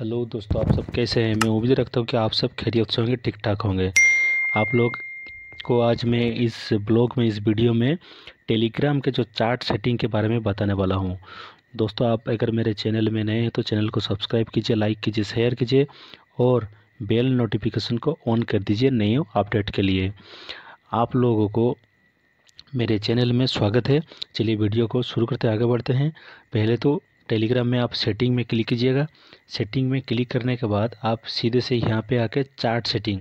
hello दोस्तों आप सब कैसे हैं मैं उम्मीद रखता हूँ कि आप सब खैरियत से होंगे ठीक ठाक होंगे आप लोग को आज मैं इस ब्लॉग में इस वीडियो में टेलीग्राम के जो चार्ट सेटिंग के बारे में बताने वाला हूँ दोस्तों आप अगर मेरे चैनल में नए हैं तो चैनल को सब्सक्राइब कीजिए लाइक कीजिए शेयर कीजिए और बेल नोटिफिकेशन को ऑन कर दीजिए नए अपडेट के लिए आप लोगों को मेरे चैनल में स्वागत है चलिए वीडियो को शुरू करते आगे बढ़ते हैं पहले तो टेलीग्राम में आप सेटिंग में क्लिक कीजिएगा सेटिंग में क्लिक करने के बाद आप सीधे से यहाँ पे आके चार्ट सेटिंग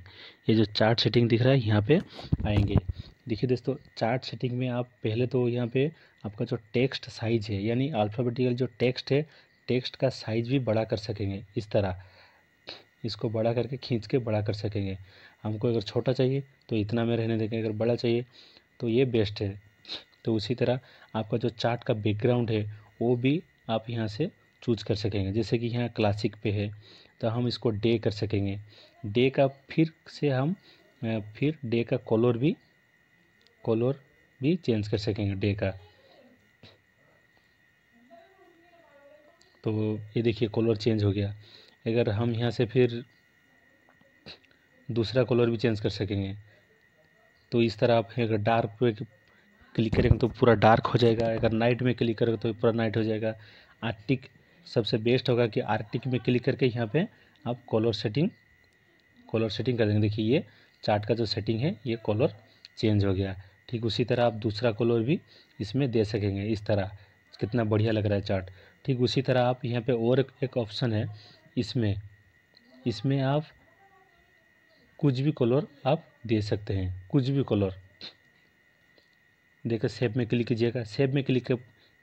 ये जो चार्ट सेटिंग दिख रहा है यहाँ पे आएंगे देखिए दोस्तों चार्ट सेटिंग में आप पहले तो यहाँ पे आपका जो टेक्स्ट साइज है यानी अल्फ़ाबेटिकल जो टेक्स्ट है टेक्स्ट का साइज भी बड़ा कर सकेंगे इस तरह इसको बड़ा करके खींच के बड़ा कर सकेंगे हमको अगर छोटा चाहिए तो इतना में रहने देंगे अगर बड़ा चाहिए तो ये बेस्ट है तो उसी तरह आपका जो चार्ट का बैकग्राउंड है वो भी आप यहाँ से चूज कर सकेंगे जैसे कि यहाँ क्लासिक पे है तो हम इसको डे कर सकेंगे डे का फिर से हम फिर डे का कॉलर भी कॉलर भी चेंज कर सकेंगे डे का तो ये देखिए कॉलर चेंज हो गया अगर हम यहाँ से फिर दूसरा कलर भी चेंज कर सकेंगे तो इस तरह आप अगर डार्क क्लिक करेंगे तो पूरा डार्क हो जाएगा अगर नाइट में क्लिक करेंगे तो पूरा नाइट हो जाएगा आर्टिक सबसे बेस्ट होगा कि आर्टिक में क्लिक करके यहाँ पे आप कॉलर सेटिंग कॉलर सेटिंग कर देंगे देखिए ये चार्ट का जो सेटिंग है ये कॉलर चेंज हो गया ठीक उसी तरह आप दूसरा कॉलर भी इसमें दे सकेंगे इस तरह कितना बढ़िया लग रहा है चार्ट ठीक उसी तरह आप यहाँ पर और एक ऑप्शन है इसमें इसमें आप कुछ भी कलर आप दे सकते हैं कुछ भी कलर देखकर सेव में क्लिक कीजिएगा सेव में क्लिक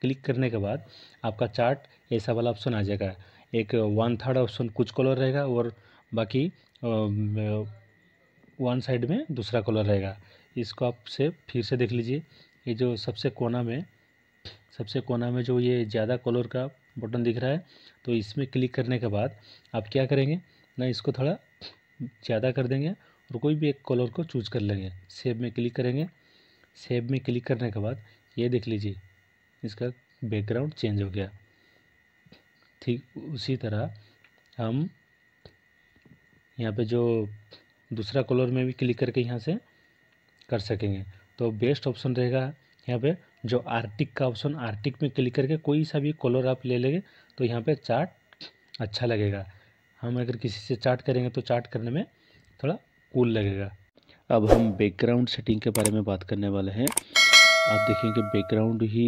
क्लिक करने के बाद आपका चार्ट ऐसा वाला ऑप्शन आ जाएगा एक वन थर्ड ऑप्शन कुछ कलर रहेगा और बाकी वन साइड में दूसरा कलर रहेगा इसको आप से फिर से देख लीजिए ये जो सबसे कोना में सबसे कोना में जो ये ज़्यादा कलर का बटन दिख रहा है तो इसमें क्लिक करने के बाद आप क्या करेंगे ना इसको थोड़ा ज़्यादा कर देंगे और कोई भी एक कलर को चूज कर लेंगे सेव में क्लिक करेंगे सेव में क्लिक करने के बाद ये देख लीजिए इसका बैकग्राउंड चेंज हो गया ठीक उसी तरह हम यहाँ पे जो दूसरा कलर में भी क्लिक करके यहाँ से कर सकेंगे तो बेस्ट ऑप्शन रहेगा यहाँ पे जो आर्टिक का ऑप्शन आर्टिक में क्लिक करके कोई सा भी कलर आप ले लेंगे तो यहाँ पे चार्ट अच्छा लगेगा हम अगर किसी से चार्ट करेंगे तो चार्ट करने में थोड़ा कूल लगेगा अब हम बैकग्राउंड सेटिंग के बारे में बात करने वाले हैं आप देखेंगे बैकग्राउंड ही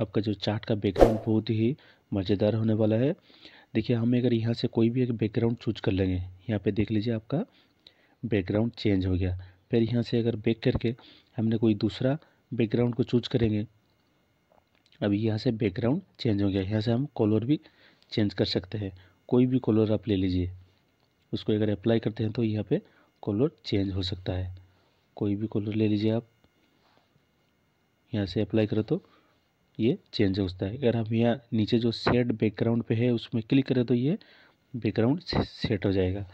आपका जो चार्ट का बैकग्राउंड बहुत ही मज़ेदार होने वाला है देखिए हम अगर यहाँ से कोई भी एक बैकग्राउंड चूज कर लेंगे यहाँ पे देख लीजिए आपका बैकग्राउंड चेंज हो गया फिर यहाँ से अगर बैक करके हमने कोई दूसरा बैकग्राउंड को चूज करेंगे अब यहाँ से बैकग्राउंड चेंज हो गया यहाँ से हम कलर भी चेंज कर सकते हैं कोई भी कलर आप ले लीजिए उसको अगर अप्लाई करते हैं तो यहाँ पर कलर चेंज हो सकता है कोई भी कलर ले लीजिए आप यहाँ से अप्लाई करें तो ये चेंज हो सकता है अगर हम यहाँ नीचे जो सेट बैकग्राउंड पे है उसमें क्लिक करें तो ये बैकग्राउंड सेट हो जाएगा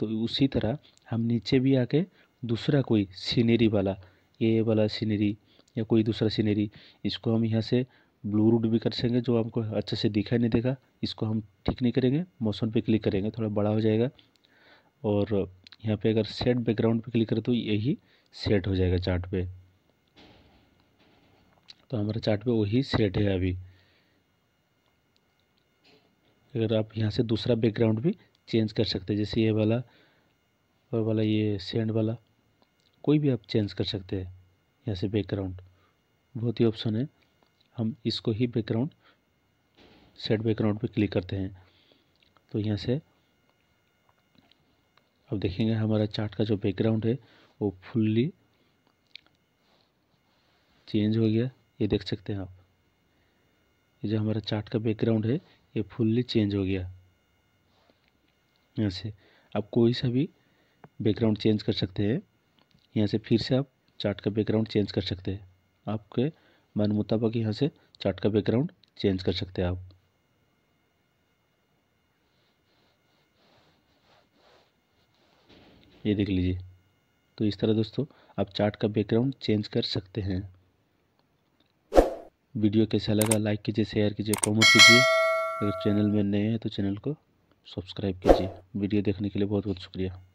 तो उसी तरह हम नीचे भी आके दूसरा कोई सीनरी वाला ये वाला सीनरी या कोई दूसरा सीनरी इसको हम यहाँ से ब्लू रूट भी कर सकेंगे जो हमको अच्छे से दिखाई नहीं देगा इसको हम ठीक नहीं करेंगे मोशन पे क्लिक करेंगे थोड़ा बड़ा हो जाएगा और यहाँ पे अगर सेट बैकग्राउंड पे क्लिक करें तो यही सेट हो जाएगा चार्ट पे तो हमारे चार्ट पे वही सेट है अभी अगर आप यहाँ से दूसरा बैकग्राउंड भी चेंज कर सकते हैं जैसे ये वाला और वाला ये सेंड वाला कोई भी आप चेंज कर सकते हैं यहाँ से बैकग्राउंड बहुत ही ऑप्शन है हम इसको ही बैकग्राउंड सेट बैकग्राउंड पे क्लिक करते हैं तो यहाँ से अब देखेंगे हमारा चार्ट का जो बैकग्राउंड है वो फुल्ली चेंज हो गया ये देख सकते हैं आप ये जो हमारा चार्ट का बैकग्राउंड है ये फुल्ली चेंज हो गया यहाँ से आप कोई सा भी बैकग्राउंड चेंज कर सकते हैं यहाँ से फिर से आप चार्ट का बैकग्राउंड चेंज कर सकते हैं आपके मन मुताबिक यहाँ से चार्ट का बैकग्राउंड चेंज कर सकते हैं आप ये देख लीजिए तो इस तरह दोस्तों आप चार्ट का बैकग्राउंड चेंज कर सकते हैं वीडियो कैसा लगा लाइक कीजिए शेयर कीजिए कमेंट कीजिए अगर चैनल में नए हैं तो चैनल को सब्सक्राइब कीजिए वीडियो देखने के लिए बहुत बहुत शुक्रिया